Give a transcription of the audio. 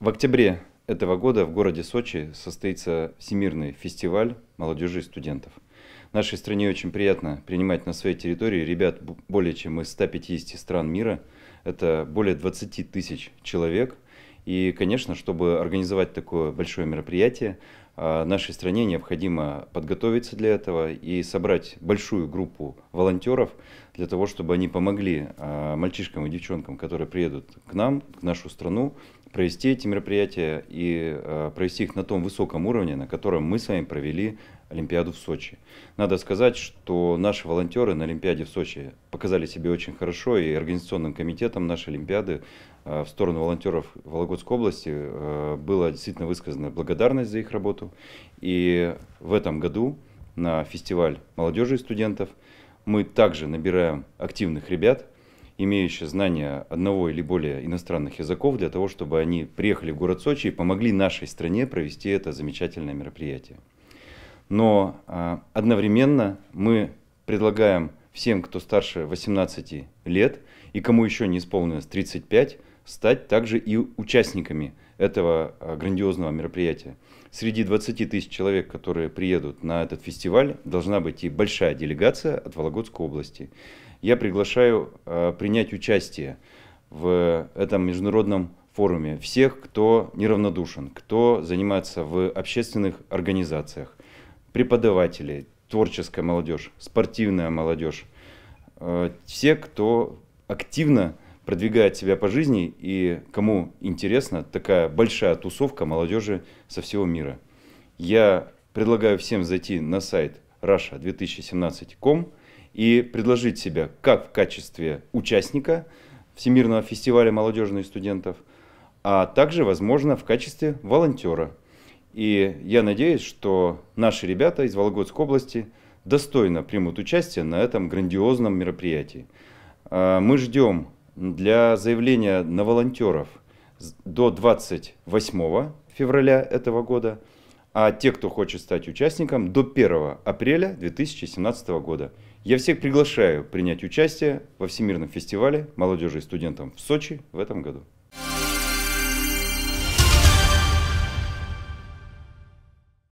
В октябре этого года в городе Сочи состоится Всемирный фестиваль молодежи и студентов. Нашей стране очень приятно принимать на своей территории ребят более чем из 150 стран мира. Это более 20 тысяч человек. И, конечно, чтобы организовать такое большое мероприятие, Э, нашей стране необходимо подготовиться для этого и собрать большую группу волонтеров для того, чтобы они помогли э, мальчишкам и девчонкам, которые приедут к нам, к нашу страну, провести эти мероприятия и э, провести их на том высоком уровне, на котором мы с вами провели Олимпиаду в Сочи. Надо сказать, что наши волонтеры на Олимпиаде в Сочи показали себя очень хорошо, и организационным комитетом нашей Олимпиады в сторону волонтеров Вологодской области была действительно высказана благодарность за их работу работу. И в этом году на фестиваль молодежи и студентов мы также набираем активных ребят, имеющих знания одного или более иностранных языков, для того, чтобы они приехали в город Сочи и помогли нашей стране провести это замечательное мероприятие. Но а, одновременно мы предлагаем всем, кто старше 18 лет и кому еще не исполнилось 35, стать также и участниками этого а, грандиозного мероприятия. Среди 20 тысяч человек, которые приедут на этот фестиваль, должна быть и большая делегация от Вологодской области. Я приглашаю а, принять участие в этом международном форуме всех, кто неравнодушен, кто занимается в общественных организациях, преподаватели, творческая молодежь, спортивная молодежь, все, а, кто активно продвигает себя по жизни и кому интересна такая большая тусовка молодежи со всего мира. Я предлагаю всем зайти на сайт russia2017.com и предложить себя как в качестве участника Всемирного фестиваля молодежных студентов, а также, возможно, в качестве волонтера. И я надеюсь, что наши ребята из Вологодской области достойно примут участие на этом грандиозном мероприятии. А, мы ждем для заявления на волонтеров до 28 февраля этого года, а те, кто хочет стать участником, до 1 апреля 2017 года. Я всех приглашаю принять участие во Всемирном фестивале молодежи и студентов в Сочи в этом году.